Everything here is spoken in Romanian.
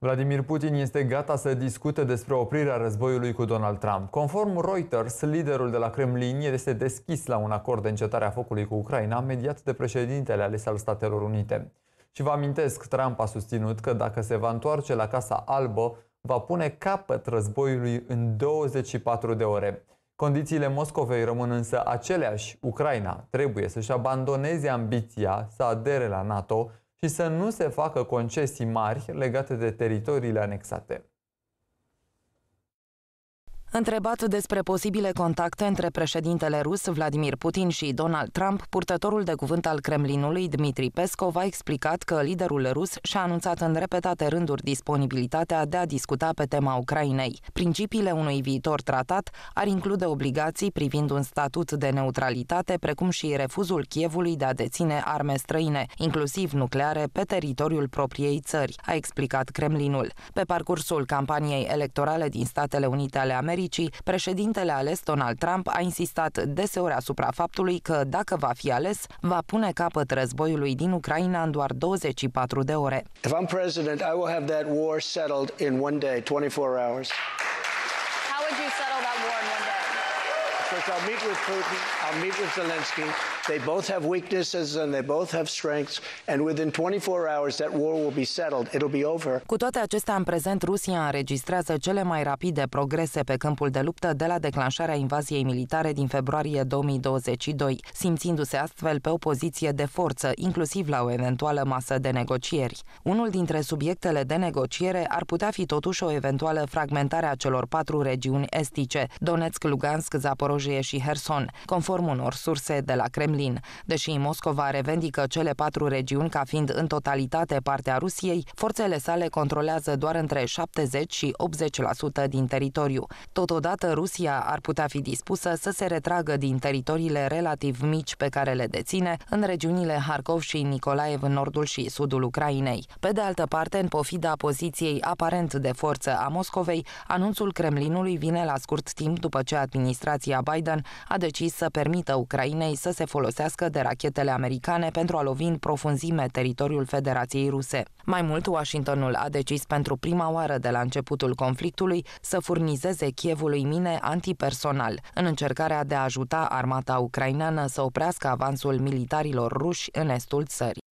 Vladimir Putin este gata să discute despre oprirea războiului cu Donald Trump. Conform Reuters, liderul de la Kremlin este deschis la un acord de încetare a focului cu Ucraina, mediat de președintele ales al Statelor Unite. Și vă amintesc, Trump a susținut că dacă se va întoarce la Casa Albă, va pune capăt războiului în 24 de ore. Condițiile Moscovei rămân însă aceleași. Ucraina trebuie să-și abandoneze ambiția să adere la NATO și să nu se facă concesii mari legate de teritoriile anexate. Întrebat despre posibile contacte între președintele rus Vladimir Putin și Donald Trump, purtătorul de cuvânt al Kremlinului Dmitri Peskov a explicat că liderul rus și-a anunțat în repetate rânduri disponibilitatea de a discuta pe tema Ucrainei. Principiile unui viitor tratat ar include obligații privind un statut de neutralitate, precum și refuzul Chievului de a deține arme străine, inclusiv nucleare, pe teritoriul propriei țări, a explicat Kremlinul. Pe parcursul campaniei electorale din Statele Unite ale Americii, servicii, președintele ales Donald Trump a insistat deseori asupra faptului că, dacă va fi ales, va pune capăt războiului din Ucraina în doar 24 de ore. If I'm president, I will have that war settled in one day, 24 hours. How would you settle that war in one day? because I'll meet with Putin, I'll meet with Zelensky. They both have weaknesses and they both have strengths. And within 24 hours, that war will be settled. It'll be over. Cu toate acestea, în prezent, Rusia înregistrează cele mai rapide progrese pe câmpul de luptă de la declanșarea invaziei militare din februarie 2022, simțindu-se astfel pe o poziție de forță, inclusiv la o eventuală masă de negocieri. Unul dintre subiectele de negociere ar putea fi totuși o eventuală fragmentare a celor patru regiuni estice, Donetsk, Lugansk, Zaporozhye, Zaporojie și Herson, conform unor surse de la Kremlin. Deși Moscova revendică cele patru regiuni ca fiind în totalitate partea Rusiei, forțele sale controlează doar între 70 și 80% din teritoriu. Totodată, Rusia ar putea fi dispusă să se retragă din teritoriile relativ mici pe care le deține în regiunile Harkov și Nicolaev în nordul și sudul Ucrainei. Pe de altă parte, în pofida poziției aparent de forță a Moscovei, anunțul Kremlinului vine la scurt timp după ce administrația Biden a decis să permită Ucrainei să se folosească de rachetele americane pentru a lovi în profunzime teritoriul Federației Ruse. Mai mult, Washingtonul a decis pentru prima oară de la începutul conflictului să furnizeze Chievului mine antipersonal, în încercarea de a ajuta armata ucraineană să oprească avansul militarilor ruși în estul țării.